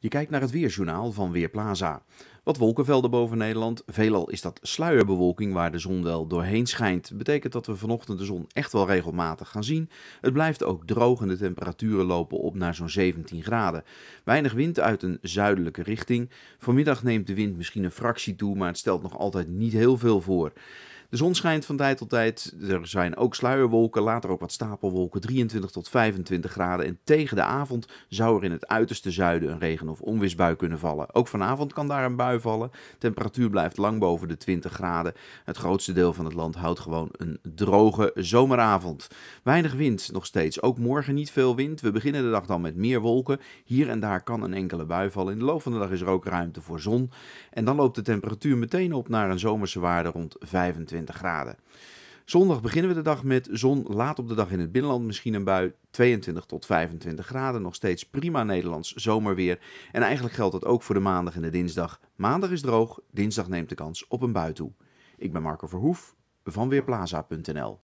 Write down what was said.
Je kijkt naar het weerjournaal van Weerplaza. Wat wolkenvelden boven Nederland. Veelal is dat sluierbewolking waar de zon wel doorheen schijnt. Betekent dat we vanochtend de zon echt wel regelmatig gaan zien. Het blijft ook droog en de temperaturen lopen op naar zo'n 17 graden. Weinig wind uit een zuidelijke richting. Vanmiddag neemt de wind misschien een fractie toe, maar het stelt nog altijd niet heel veel voor. De zon schijnt van tijd tot tijd. Er zijn ook sluierwolken, later ook wat stapelwolken, 23 tot 25 graden. En tegen de avond zou er in het uiterste zuiden een regen- of onweersbui kunnen vallen. Ook vanavond kan daar een bui vallen. Temperatuur blijft lang boven de 20 graden. Het grootste deel van het land houdt gewoon een droge zomeravond. Weinig wind nog steeds. Ook morgen niet veel wind. We beginnen de dag dan met meer wolken. Hier en daar kan een enkele bui vallen. In de loop van de dag is er ook ruimte voor zon. En dan loopt de temperatuur meteen op naar een zomerse waarde rond 25 graden. Zondag beginnen we de dag met zon, laat op de dag in het binnenland misschien een bui, 22 tot 25 graden, nog steeds prima Nederlands zomerweer. En eigenlijk geldt dat ook voor de maandag en de dinsdag. Maandag is droog, dinsdag neemt de kans op een bui toe. Ik ben Marco Verhoef van Weerplaza.nl.